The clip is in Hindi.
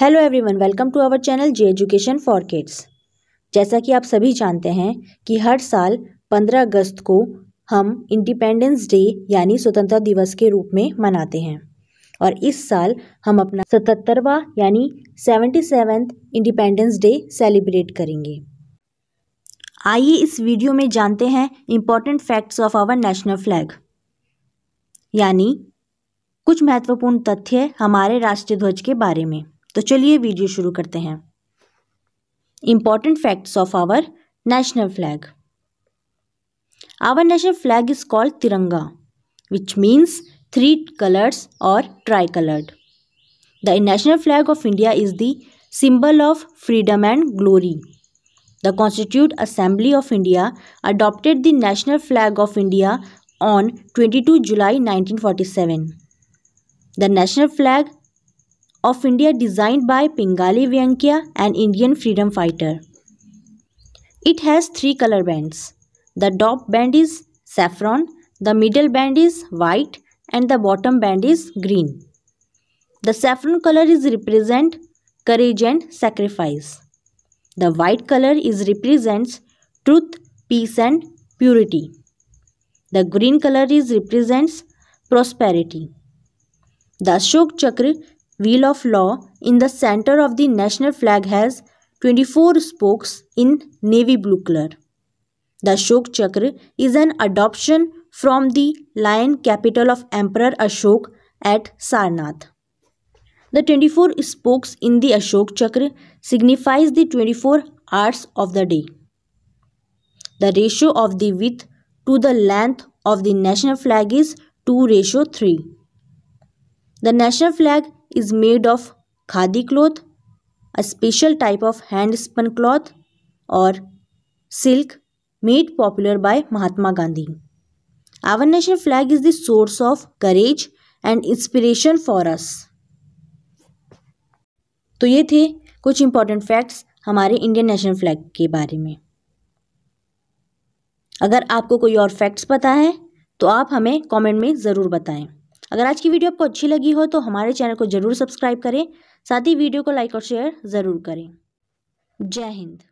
Hello everyone welcome to our channel J education for kids जैसा कि आप सभी जानते हैं कि हर साल 15 अगस्त को हम इंडिपेंडेंस डे यानी स्वतंत्रता दिवस के रूप में मनाते हैं और इस साल हम अपना सतहत्तरवा यानी seventy seventh independence day celebrate करेंगे आइए इस वीडियो में जानते हैं important facts of our national flag यानी कुछ महत्वपूर्ण तथ्य हमारे राष्ट्रीय ध्वज के बारे में तो चलिए वीडियो शुरू करते हैं important facts of our national flag our national flag is called Tiranga which means three colours और tricoloured the national flag of India is the symbol of freedom and glory the constitute assembly of India adopted the national flag of India on twenty two July nineteen forty seven the national flag of India designed by Pingali Vyankya, an Indian freedom fighter. It has three color bands. The top band is saffron, the middle band is white and the bottom band is green. The saffron color is represent courage and sacrifice. The white color is represents truth, peace and purity. The green color is represents prosperity. The Ashok Chakra wheel of law in the center of the national flag has 24 spokes in navy blue color. The Ashok Chakra is an adoption from the lion capital of Emperor Ashok at Sarnath. The 24 spokes in the Ashok Chakra signifies the 24 hours of the day. The ratio of the width to the length of the national flag is 2 ratio 3. The national flag is made of khadi cloth, a special type of hand spun cloth or silk made popular by Mahatma Gandhi. Our national flag is the source of courage and inspiration for us. तो ये थे कुछ इम्पॉर्टेंट फैक्ट्स हमारे इंडियन नेशनल फ्लैग के बारे में अगर आपको कोई और फैक्ट्स पता है तो आप हमें कमेंट में ज़रूर बताएं अगर आज की वीडियो आपको अच्छी लगी हो तो हमारे चैनल को ज़रूर सब्सक्राइब करें साथ ही वीडियो को लाइक और शेयर ज़रूर करें जय हिंद